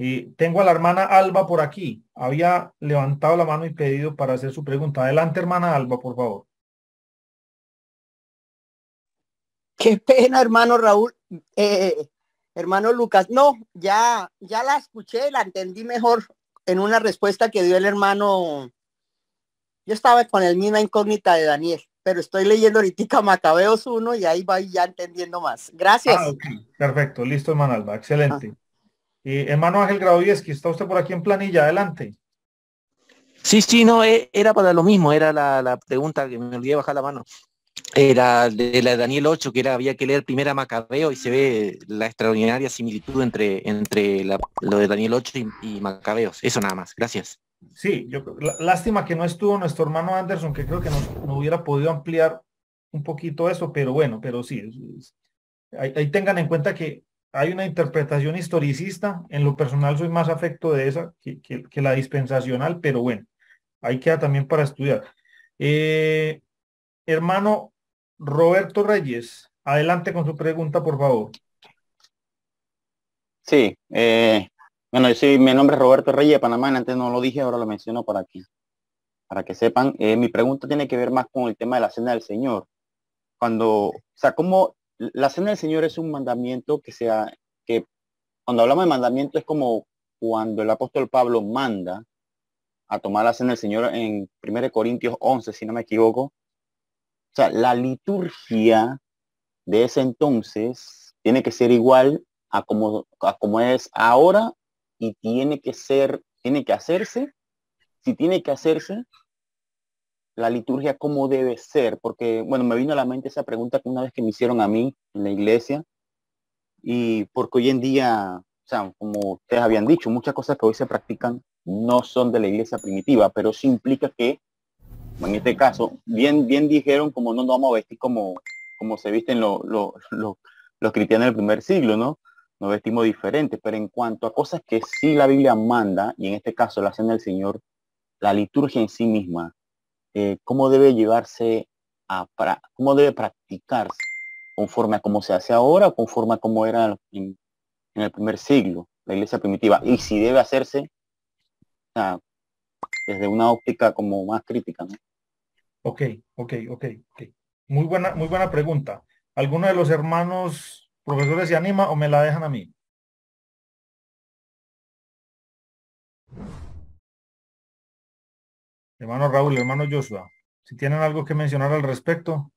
y tengo a la hermana Alba por aquí. Había levantado la mano y pedido para hacer su pregunta. Adelante, hermana Alba, por favor. Qué pena, hermano Raúl. Eh, hermano Lucas, no, ya, ya la escuché, la entendí mejor en una respuesta que dio el hermano. Yo estaba con el misma incógnita de Daniel, pero estoy leyendo ahorita Macabeos 1 y ahí va ya entendiendo más. Gracias. Ah, Perfecto, listo, hermana Alba, excelente. Ah hermano Ángel Gravieski, está usted por aquí en planilla, adelante. Sí, sí, no, eh, era para lo mismo, era la, pregunta que me olvidé bajar la mano. Era de la Daniel 8, que era, había que leer primera Macabeo y se ve la extraordinaria similitud entre, entre lo de Daniel 8 y, Macabeos. Eso nada más, gracias. Sí, yo, lástima que no estuvo nuestro hermano Anderson, que creo que no, hubiera podido ampliar un poquito eso, pero bueno, pero sí, ahí tengan en cuenta que hay una interpretación historicista, en lo personal soy más afecto de esa que, la dispensacional, pero bueno, ahí queda también para estudiar. Eh, hermano Roberto Reyes, adelante con su pregunta, por favor. Sí, eh, bueno, mi nombre es Roberto Reyes de Panamá, antes no lo dije, ahora lo menciono para aquí. para que sepan. Eh, mi pregunta tiene que ver más con el tema de la cena del Señor. Cuando, o sea, ¿cómo la cena del Señor es un mandamiento que sea, que cuando hablamos de mandamiento es como cuando el apóstol Pablo manda a tomar la cena del Señor en 1 Corintios 11, si no me equivoco. O sea, la liturgia de ese entonces tiene que ser igual a como, a como es ahora y tiene que ser, tiene que hacerse, si tiene que hacerse, la liturgia cómo debe ser, porque, bueno, me vino a la mente esa pregunta que una vez que me hicieron a mí en la iglesia, y porque hoy en día, o sea, como ustedes habían dicho, muchas cosas que hoy se practican no son de la iglesia primitiva, pero sí implica que, en este caso, bien, bien dijeron como no nos vamos a vestir como, como se visten los, los, cristianos del primer siglo, ¿no? Nos vestimos diferentes, pero en cuanto a cosas que sí la Biblia manda, y en este caso la hacen el Señor, la liturgia en sí misma, eh, cómo debe llevarse a, para, cómo debe practicarse, conforme a cómo se hace ahora, o conforme a cómo era en, el primer siglo, la iglesia primitiva, y si debe hacerse desde una óptica como más crítica. ¿no? Ok, ok, ok, ok. Muy buena, muy buena pregunta. ¿Alguno de los hermanos profesores se anima o me la dejan a mí? Hermano Raúl, hermano Joshua, si tienen algo que mencionar al respecto.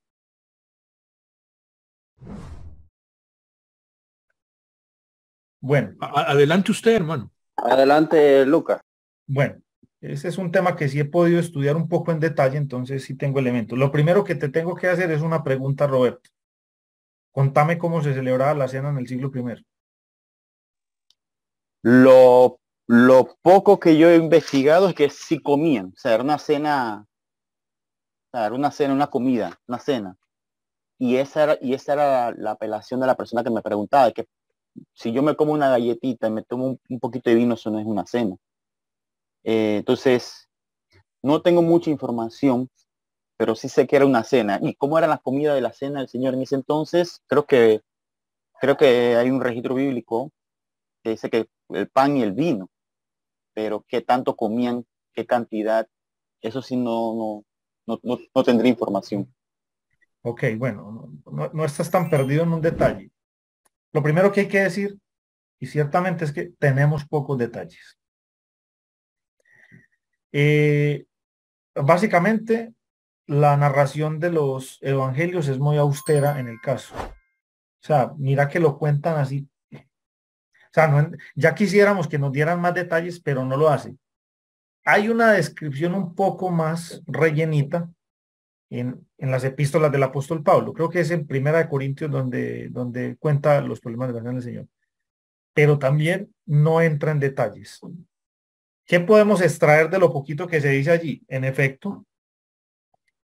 Bueno. Adelante usted, hermano. Adelante, Luca. Bueno, ese es un tema que sí he podido estudiar un poco en detalle, entonces sí tengo elementos. Lo primero que te tengo que hacer es una pregunta, Roberto. Contame cómo se celebraba la cena en el siglo I. Lo lo poco que yo he investigado es que sí comían, o sea, era una cena, era una cena, una comida, una cena. Y esa era, y esa era la, apelación de la persona que me preguntaba, que si yo me como una galletita y me tomo un, poquito de vino, eso no es una cena. Eh, entonces, no tengo mucha información, pero sí sé que era una cena. ¿Y cómo eran las comidas de la cena del Señor en ese entonces? Creo que, creo que hay un registro bíblico que dice que el pan y el vino pero qué tanto comían, qué cantidad, eso sí no, no, no, tendría información. Ok, bueno, no, estás tan perdido en un detalle. Lo primero que hay que decir, y ciertamente es que tenemos pocos detalles. Eh, básicamente, la narración de los evangelios es muy austera en el caso. O sea, mira que lo cuentan así o sea, ya quisiéramos que nos dieran más detalles, pero no lo hace. Hay una descripción un poco más rellenita en, en las epístolas del apóstol Pablo. Creo que es en Primera de Corintios donde, donde cuenta los problemas de la vida del Señor. Pero también no entra en detalles. ¿Qué podemos extraer de lo poquito que se dice allí? En efecto,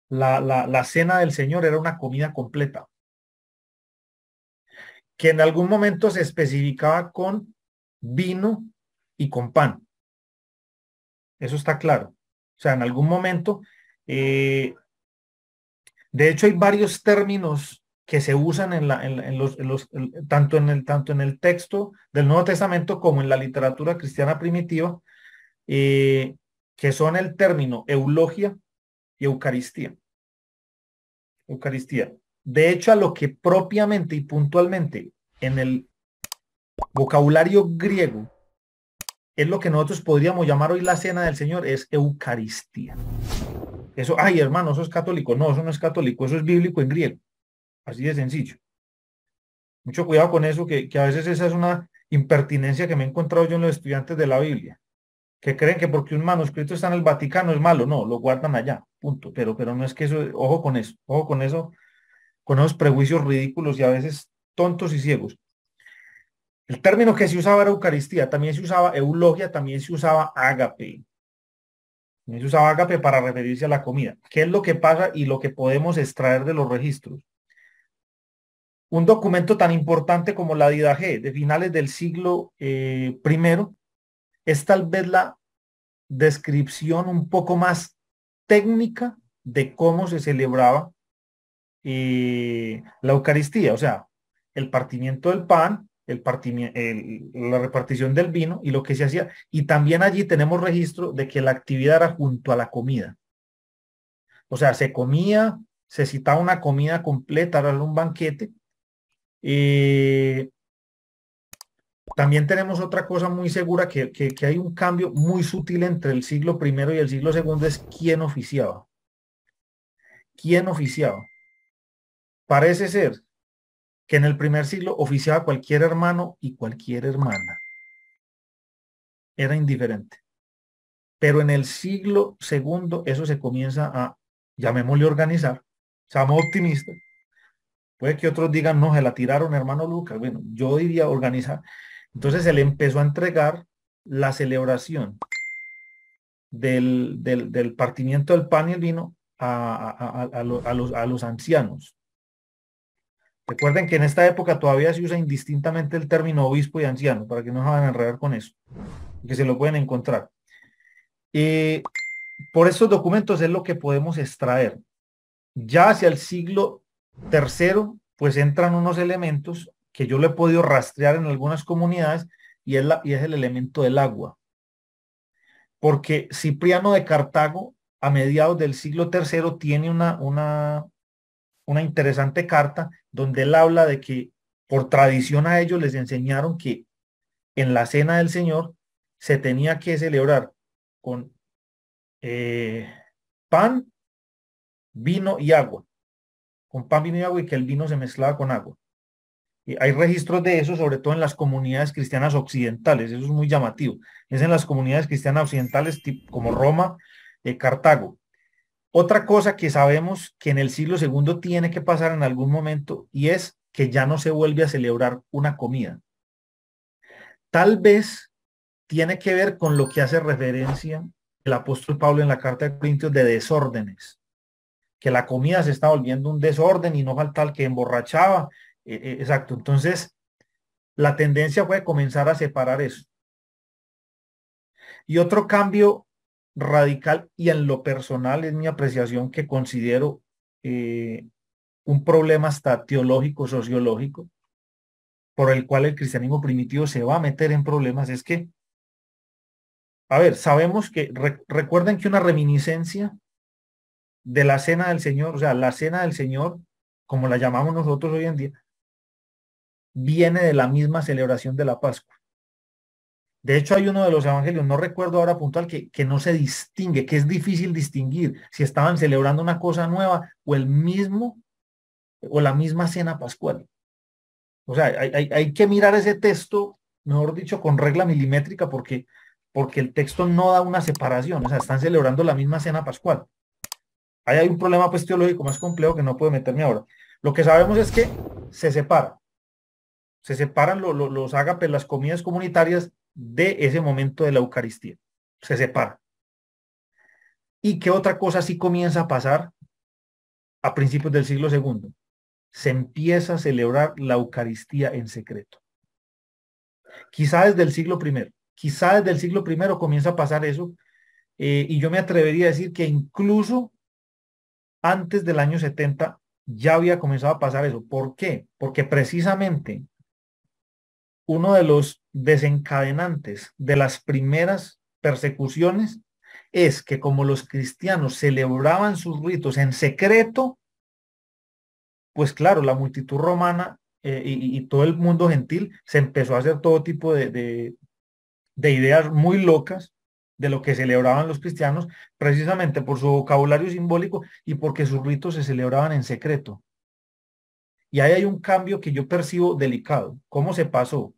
la, la, la cena del Señor era una comida completa que en algún momento se especificaba con vino y con pan. Eso está claro. O sea, en algún momento, eh, de hecho hay varios términos que se usan en, la, en, los, los tanto, en el, tanto en el texto del Nuevo Testamento como en la literatura cristiana primitiva, eh, que son el término eulogia y eucaristía. Eucaristía. De hecho, a lo que propiamente y puntualmente en el vocabulario griego es lo que nosotros podríamos llamar hoy la cena del Señor, es Eucaristía. Eso, ay hermano, eso es católico. No, eso no es católico, eso es bíblico en griego. Así de sencillo. Mucho cuidado con eso, que, que a veces esa es una impertinencia que me he encontrado yo en los estudiantes de la Biblia, que creen que porque un manuscrito está en el Vaticano es malo, no, lo guardan allá, punto. Pero, pero no es que eso, ojo con eso, ojo con eso, con esos prejuicios ridículos y a veces tontos y ciegos. El término que se usaba era Eucaristía, también se usaba eulogia, también se usaba ágape. También se usaba ágape para referirse a la comida. ¿Qué es lo que pasa y lo que podemos extraer de los registros? Un documento tan importante como la Didaje de finales del siglo eh, I, es tal vez la descripción un poco más técnica de cómo se celebraba y la Eucaristía, o sea, el partimiento del pan, el la repartición del vino y lo que se hacía. Y también allí tenemos registro de que la actividad era junto a la comida. O sea, se comía, se citaba una comida completa, era un banquete. también tenemos otra cosa muy segura, que, que, hay un cambio muy sutil entre el siglo primero y el siglo II, es quién oficiaba. ¿Quién oficiaba? Parece ser que en el primer siglo oficiaba cualquier hermano y cualquier hermana. Era indiferente. Pero en el siglo segundo eso se comienza a, llamémosle organizar, seamos optimistas. Puede que otros digan, no, se la tiraron, hermano Lucas. Bueno, yo diría organizar. Entonces se le empezó a entregar la celebración del, del, partimiento del pan y el vino a, los ancianos Recuerden que en esta época todavía se usa indistintamente el término obispo y anciano, para que no se van a enredar con eso, que se lo pueden encontrar. por estos documentos es lo que podemos extraer. Ya hacia el siglo III, pues entran unos elementos que yo lo he podido rastrear en algunas comunidades y es, el elemento del agua. Porque Cipriano de Cartago, a mediados del siglo III, tiene una una interesante carta donde él habla de que por tradición a ellos les enseñaron que en la cena del Señor se tenía que celebrar con eh, pan, vino y agua. Con pan, vino y agua y que el vino se mezclaba con agua. Y hay registros de eso, sobre todo en las comunidades cristianas occidentales. Eso es muy llamativo. Es en las comunidades cristianas occidentales como Roma, eh, Cartago. Otra cosa que sabemos que en el siglo segundo tiene que pasar en algún momento y es que ya no se vuelve a celebrar una comida. Tal vez tiene que ver con lo que hace referencia el apóstol Pablo en la carta de Corintios de desórdenes, que la comida se está volviendo un desorden y no falta el que emborrachaba. E, e, exacto. Entonces, la tendencia fue comenzar a separar eso. Y otro cambio radical y en lo personal es mi apreciación que considero eh, un problema hasta teológico, sociológico, por el cual el cristianismo primitivo se va a meter en problemas, es que, a ver, sabemos que, recuerden que una reminiscencia de la cena del Señor, o sea, la cena del Señor, como la llamamos nosotros hoy en día, viene de la misma celebración de la Pascua. De hecho, hay uno de los evangelios, no recuerdo ahora puntual, que, que, no se distingue, que es difícil distinguir si estaban celebrando una cosa nueva o el mismo o la misma cena pascual. O sea, hay, que mirar ese texto, mejor dicho, con regla milimétrica, porque, porque el texto no da una separación, o sea, están celebrando la misma cena pascual. Ahí hay un problema pues teológico más complejo que no puedo meterme ahora. Lo que sabemos es que se separa. Se separan los los ágapes, las comidas comunitarias, de ese momento de la Eucaristía. Se separa. ¿Y qué otra cosa sí comienza a pasar a principios del siglo segundo? Se empieza a celebrar la Eucaristía en secreto. Quizá desde el siglo primero, quizá desde el siglo primero comienza a pasar eso. Eh, y yo me atrevería a decir que incluso antes del año 70 ya había comenzado a pasar eso. ¿Por qué? Porque precisamente uno de los desencadenantes de las primeras persecuciones es que como los cristianos celebraban sus ritos en secreto, pues claro, la multitud romana eh, y, todo el mundo gentil se empezó a hacer todo tipo de, de, de ideas muy locas de lo que celebraban los cristianos, precisamente por su vocabulario simbólico y porque sus ritos se celebraban en secreto. Y ahí hay un cambio que yo percibo delicado. ¿Cómo se pasó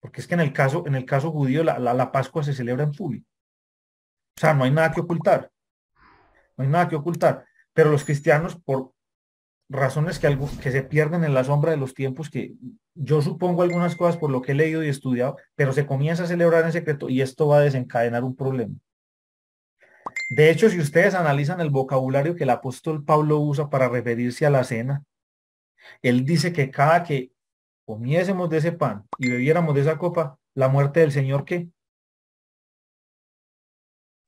porque es que en el caso, en el caso judío la, Pascua se celebra en público. O sea, no hay nada que ocultar. No hay nada que ocultar. Pero los cristianos, por razones que, que se pierden en la sombra de los tiempos, que yo supongo algunas cosas por lo que he leído y estudiado, pero se comienza a celebrar en secreto y esto va a desencadenar un problema. De hecho, si ustedes analizan el vocabulario que el apóstol Pablo usa para referirse a la cena, él dice que cada que comiésemos de ese pan y bebiéramos de esa copa, la muerte del Señor qué?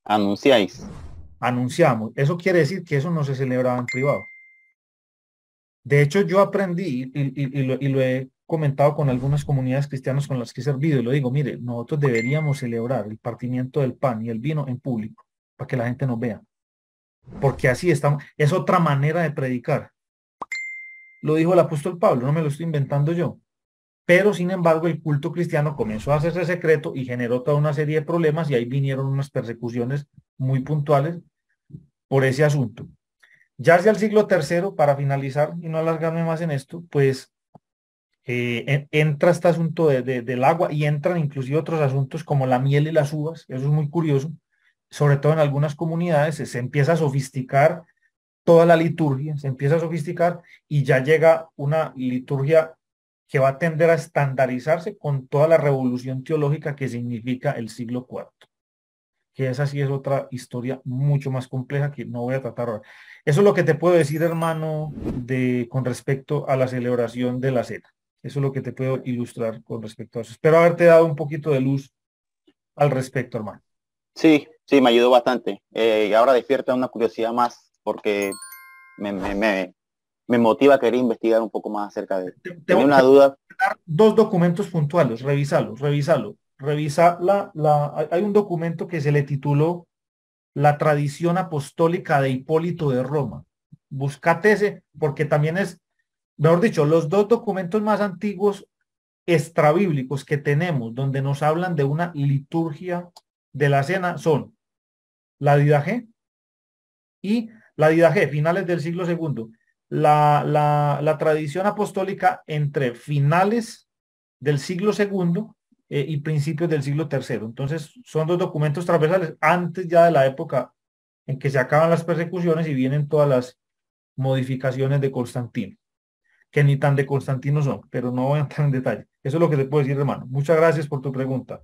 Anunciáis. Anunciamos. Eso quiere decir que eso no se celebraba en privado. De hecho, yo aprendí y, lo, y lo he comentado con algunas comunidades cristianas con las que he servido y lo digo, mire, nosotros deberíamos celebrar el partimiento del pan y el vino en público para que la gente nos vea. Porque así estamos. Es otra manera de predicar. Lo dijo el apóstol Pablo, no me lo estoy inventando yo. Pero sin embargo el culto cristiano comenzó a hacerse secreto y generó toda una serie de problemas y ahí vinieron unas persecuciones muy puntuales por ese asunto. Ya hacia el siglo III, para finalizar y no alargarme más en esto, pues eh, entra este asunto del agua y entran inclusive otros asuntos como la miel y las uvas, eso es muy curioso, sobre todo en algunas comunidades se empieza a sofisticar toda la liturgia, se empieza a sofisticar y ya llega una liturgia que va a tender a estandarizarse con toda la revolución teológica que significa el siglo IV. Que esa sí es otra historia mucho más compleja que no voy a tratar ahora. Eso es lo que te puedo decir, hermano, de, con respecto a la celebración de la cena. Eso es lo que te puedo ilustrar con respecto a eso. Espero haberte dado un poquito de luz al respecto, hermano. Sí, sí, me ayudó bastante. Eh, y ahora despierta una curiosidad más porque me, me motiva a querer investigar un poco más acerca de él. una duda. Dos documentos puntuales, revisalo, revisalo. Revisa la, la, hay un documento que se le tituló La tradición apostólica de Hipólito de Roma. Buscate ese, porque también es, mejor dicho, los dos documentos más antiguos extrabíblicos que tenemos, donde nos hablan de una liturgia de la cena, son la Didaje y la Didaje, finales del siglo segundo la, tradición apostólica entre finales del siglo II eh, y principios del siglo III. Entonces, son dos documentos transversales antes ya de la época en que se acaban las persecuciones y vienen todas las modificaciones de Constantino, que ni tan de Constantino son, pero no voy a entrar en detalle. Eso es lo que te puedo decir, hermano. Muchas gracias por tu pregunta.